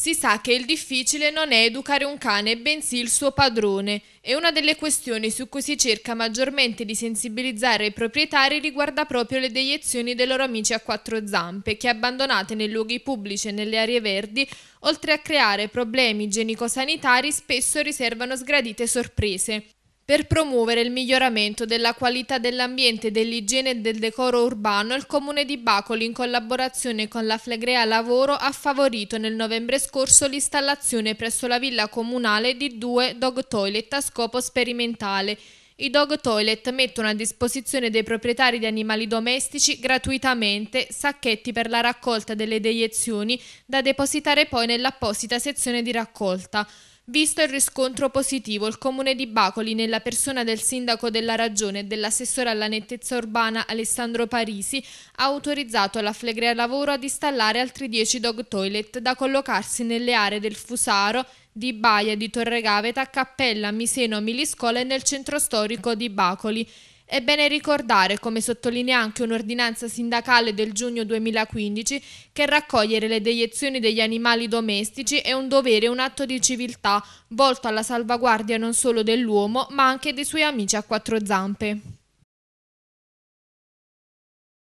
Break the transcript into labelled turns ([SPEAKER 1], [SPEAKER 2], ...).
[SPEAKER 1] Si sa che il
[SPEAKER 2] difficile non è educare un cane, bensì il suo padrone, e una delle questioni su cui si cerca maggiormente di sensibilizzare i proprietari riguarda proprio le deiezioni dei loro amici a quattro zampe, che abbandonate nei luoghi pubblici e nelle aree verdi, oltre a creare problemi igienico-sanitari, spesso riservano sgradite sorprese. Per promuovere il miglioramento della qualità dell'ambiente, dell'igiene e del decoro urbano, il comune di Bacoli in collaborazione con la Flegrea Lavoro ha favorito nel novembre scorso l'installazione presso la villa comunale di due dog toilet a scopo sperimentale. I dog toilet mettono a disposizione dei proprietari di animali domestici gratuitamente sacchetti per la raccolta delle deiezioni da depositare poi nell'apposita sezione di raccolta. Visto il riscontro positivo, il comune di Bacoli, nella persona del sindaco della Ragione e dell'assessore alla nettezza urbana Alessandro Parisi, ha autorizzato la Flegrea Lavoro ad installare altri 10 dog toilet da collocarsi nelle aree del Fusaro, di Baia, di Torregaveta, Cappella, Miseno, Miliscola e nel centro storico di Bacoli. È bene ricordare, come sottolinea anche un'ordinanza sindacale del giugno 2015, che raccogliere le deiezioni degli animali domestici è un dovere e un atto di civiltà volto alla salvaguardia non solo dell'uomo ma anche dei suoi amici
[SPEAKER 1] a quattro zampe.